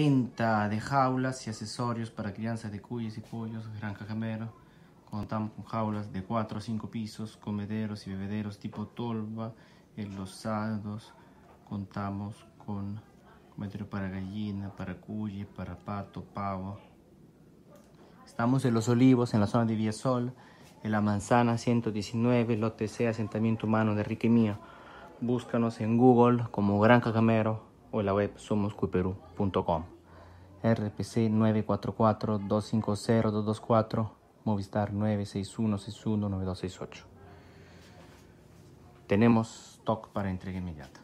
Venta de jaulas y accesorios para crianza de cuyes y pollos, Gran Cajamero Contamos con jaulas de 4 o 5 pisos, comederos y bebederos tipo tolva, en los enlosados. Contamos con comedero para gallina, para cuye, para pato, pavo. Estamos en Los Olivos, en la zona de Villasol, en la manzana 119, lote C, asentamiento humano de Mía. Búscanos en Google como Gran Cajamero o en la web somoscuperú.com. RPC 944-250-224, Movistar 961 619268 Tenemos stock para entrega inmediata.